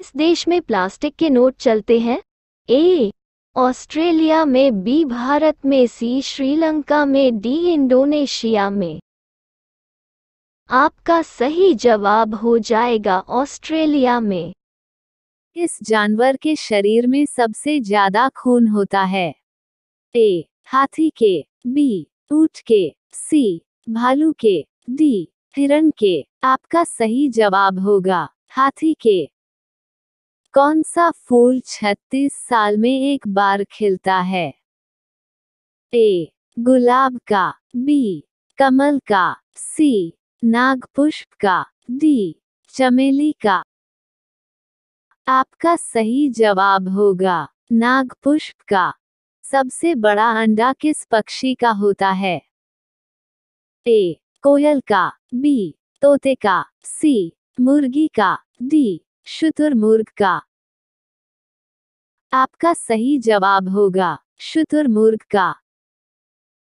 इस देश में प्लास्टिक के नोट चलते हैं ए ऑस्ट्रेलिया में बी भारत में सी श्रीलंका में डी इंडोनेशिया में आपका सही जवाब हो जाएगा ऑस्ट्रेलिया में इस जानवर के शरीर में सबसे ज्यादा खून होता है ए हाथी के बी ऊट के सी भालू के डी हिरण के आपका सही जवाब होगा हाथी के कौन सा फूल 36 साल में एक बार खिलता है ए गुलाब का बी कमल का सी नागपुष्प का डी चमेली का आपका सही जवाब होगा नागपुष्प का सबसे बड़ा अंडा किस पक्षी का होता है ए कोयल का बी तोते का सी मुर्गी का डी शुतुरमुर्ग का आपका सही जवाब होगा शुतुरमुर्ग का